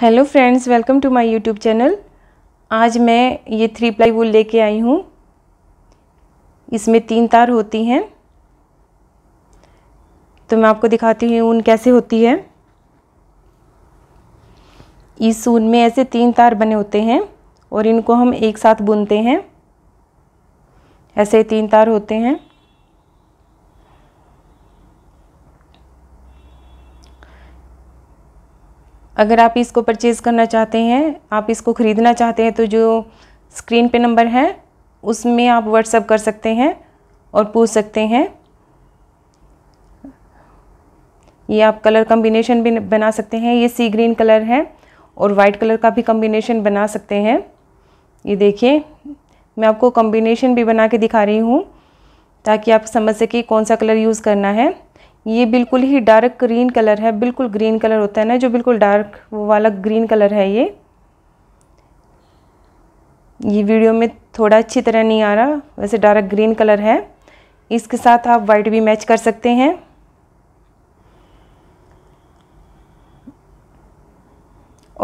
hello friends welcome to my YouTube channel आज मैं ये थ्री प्लाई वूल लेके आई हूँ इसमें तीन तार होती हैं तो मैं आपको दिखाती हूँ ऊन कैसे होती है इस ऊन में ऐसे तीन तार बने होते हैं और इनको हम एक साथ बुनते हैं ऐसे तीन तार होते हैं अगर आप इसको परचेज़ करना चाहते हैं आप इसको ख़रीदना चाहते हैं तो जो स्क्रीन पे नंबर है उसमें आप व्हाट्सअप कर सकते हैं और पूछ सकते हैं ये आप कलर कम्बिनेशन भी बना सकते हैं ये सी ग्रीन कलर है और वाइट कलर का भी कम्बिनेशन बना सकते हैं ये देखिए मैं आपको कम्बिनेशन भी बना के दिखा रही हूँ ताकि आप समझ सकें कौन सा कलर यूज़ करना है ये बिल्कुल ही डार्क ग्रीन कलर है बिल्कुल ग्रीन कलर होता है ना जो बिल्कुल डार्क वो वाला ग्रीन कलर है ये ये वीडियो में थोड़ा अच्छी तरह नहीं आ रहा वैसे डार्क ग्रीन कलर है इसके साथ आप वाइट भी मैच कर सकते हैं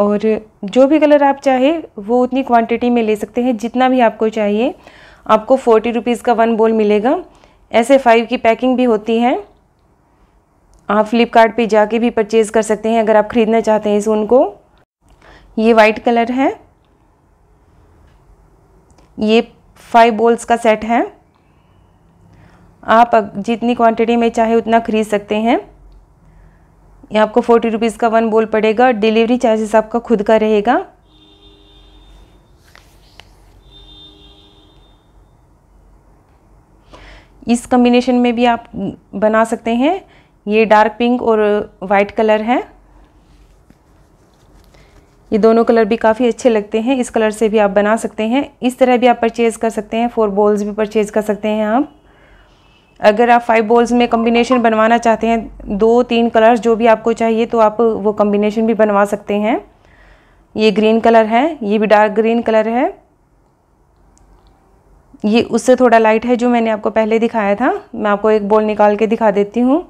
और जो भी कलर आप चाहे वो उतनी क्वांटिटी में ले सकते हैं जितना भी आपको चाहिए आपको फोर्टी रुपीज़ का वन बोल मिलेगा ऐसे फाइव की पैकिंग भी होती है आप फ्लिपकार्ट पे जाके भी परचेज़ कर सकते हैं अगर आप ख़रीदना चाहते हैं इस ऊन को ये वाइट कलर है ये फाइव बोल्स का सेट है आप जितनी क्वांटिटी में चाहे उतना खरीद सकते हैं ये आपको फोर्टी रुपीज़ का वन बोल पड़ेगा डिलीवरी चार्जेस आपका खुद का रहेगा इस कम्बिनेशन में भी आप बना सकते हैं ये डार्क पिंक और वाइट कलर है ये दोनों कलर भी काफ़ी अच्छे लगते हैं इस कलर से भी आप बना सकते हैं इस तरह भी आप परचेज़ कर सकते हैं फोर बॉल्स भी परचेज़ कर सकते हैं आप अगर आप फाइव बॉल्स में कम्बिनेशन बनवाना चाहते हैं दो तीन कलर्स जो भी आपको चाहिए तो आप वो कम्बिनेशन भी बनवा सकते हैं ये ग्रीन कलर है ये भी डार्क ग्रीन कलर है ये उससे थोड़ा लाइट है जो मैंने आपको पहले दिखाया था मैं आपको एक बॉल निकाल के दिखा देती हूँ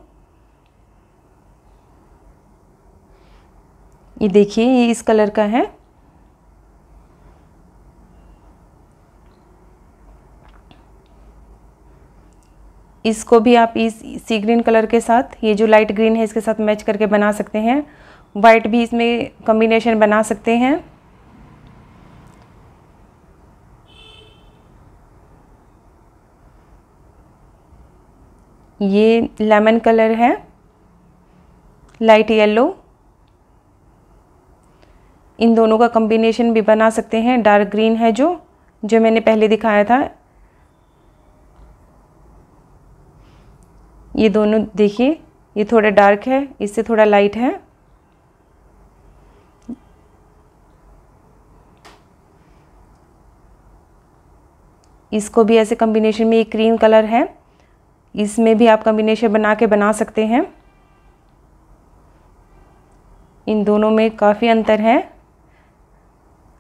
ये देखिए ये इस कलर का है इसको भी आप इस सी ग्रीन कलर के साथ ये जो लाइट ग्रीन है इसके साथ मैच करके बना सकते हैं वाइट भी इसमें कॉम्बिनेशन बना सकते हैं ये लेमन कलर है लाइट येलो इन दोनों का कम्बिनेशन भी बना सकते हैं डार्क ग्रीन है जो जो मैंने पहले दिखाया था ये दोनों देखिए ये थोड़ा डार्क है इससे थोड़ा लाइट है इसको भी ऐसे कम्बिनेशन में एक क्रीम कलर है इसमें भी आप कम्बिनेशन बना के बना सकते हैं इन दोनों में काफ़ी अंतर है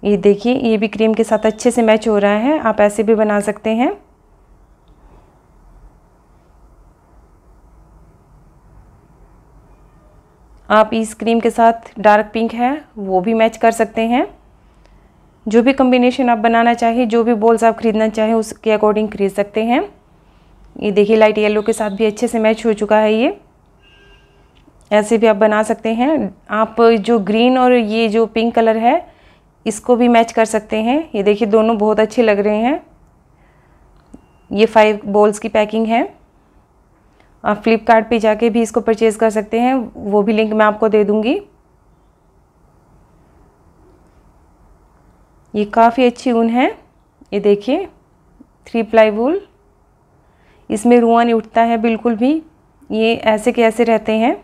ये देखिए ये भी क्रीम के साथ अच्छे से मैच हो रहा है आप ऐसे भी बना सकते हैं आप इस क्रीम के साथ डार्क पिंक है वो भी मैच कर सकते हैं जो भी कम्बिनेशन आप बनाना चाहिए जो भी बॉल्स आप खरीदना चाहें उसके अकॉर्डिंग खरीद सकते हैं ये देखिए लाइट येलो के साथ भी अच्छे से मैच हो चुका है ये ऐसे भी आप बना सकते हैं आप जो ग्रीन और ये जो पिंक कलर है इसको भी मैच कर सकते हैं ये देखिए दोनों बहुत अच्छे लग रहे हैं ये फाइव बॉल्स की पैकिंग है आप फ्लिपकार्ट पे जाके भी इसको परचेज़ कर सकते हैं वो भी लिंक मैं आपको दे दूँगी ये काफ़ी अच्छी ऊन है ये देखिए थ्री प्लाई वूल इसमें रुआ नहीं उठता है बिल्कुल भी ये ऐसे के ऐसे रहते हैं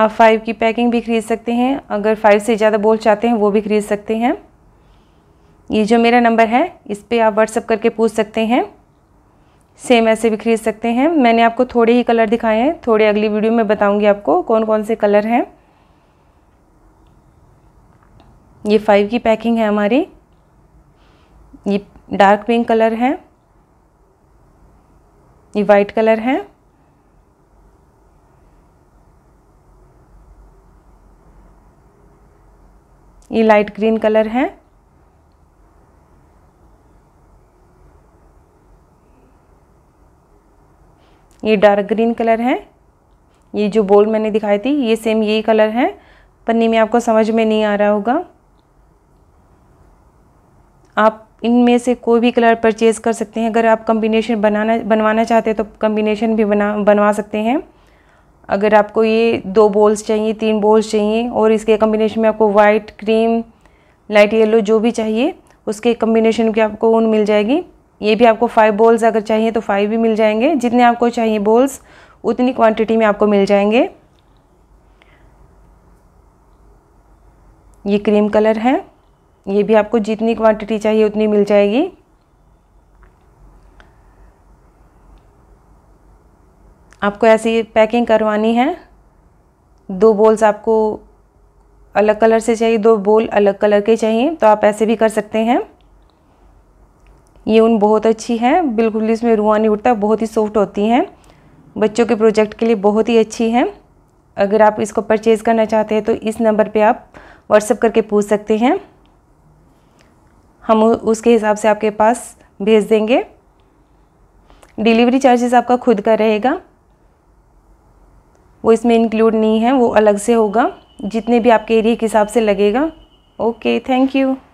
आप फाइव की पैकिंग भी खरीद सकते हैं अगर फाइव से ज़्यादा बोल चाहते हैं वो भी खरीद सकते हैं ये जो मेरा नंबर है इस पर आप व्हाट्सअप करके पूछ सकते हैं सेम ऐसे भी खरीद सकते हैं मैंने आपको थोड़े ही कलर दिखाए हैं थोड़े अगली वीडियो में बताऊंगी आपको कौन कौन से कलर हैं ये फाइव की पैकिंग है हमारी ये डार्क पिंक कलर है ये वाइट कलर है ये लाइट ग्रीन कलर है ये डार्क ग्रीन कलर है ये जो बोल मैंने दिखाई थी ये सेम यही कलर है पन्नी में आपको समझ में नहीं आ रहा होगा आप इनमें से कोई भी कलर परचेज़ कर सकते हैं अगर आप कम्बिनेशन बनाना बनवाना चाहते हैं तो कम्बिनेशन भी बना बनवा सकते हैं अगर आपको ये दो बोल्स चाहिए तीन बोल्स चाहिए और इसके कम्बिनेशन में आपको वाइट क्रीम लाइट येलो जो भी चाहिए उसके कम्बिनेशन की आपको ऊन मिल जाएगी ये भी आपको फाइव बॉल्स अगर चाहिए तो फाइव भी मिल जाएंगे जितने आपको चाहिए बॉल्स उतनी क्वांटिटी में आपको मिल जाएंगे ये क्रीम कलर है ये भी आपको जितनी क्वांटिटी चाहिए उतनी मिल जाएगी आपको ऐसी पैकिंग करवानी है दो बोल्स आपको अलग कलर से चाहिए दो बोल अलग कलर के चाहिए तो आप ऐसे भी कर सकते हैं ये ऊन बहुत अच्छी है बिल्कुल इसमें रुआ नहीं उठता बहुत ही सॉफ्ट होती हैं बच्चों के प्रोजेक्ट के लिए बहुत ही अच्छी हैं अगर आप इसको परचेज़ करना चाहते हैं तो इस नंबर पे आप व्हाट्सअप करके पूछ सकते हैं हम उसके हिसाब से आपके पास भेज देंगे डिलीवरी चार्जेस आपका खुद का रहेगा वो इसमें इंक्लूड नहीं है वो अलग से होगा जितने भी आपके एरिया के हिसाब से लगेगा ओके थैंक यू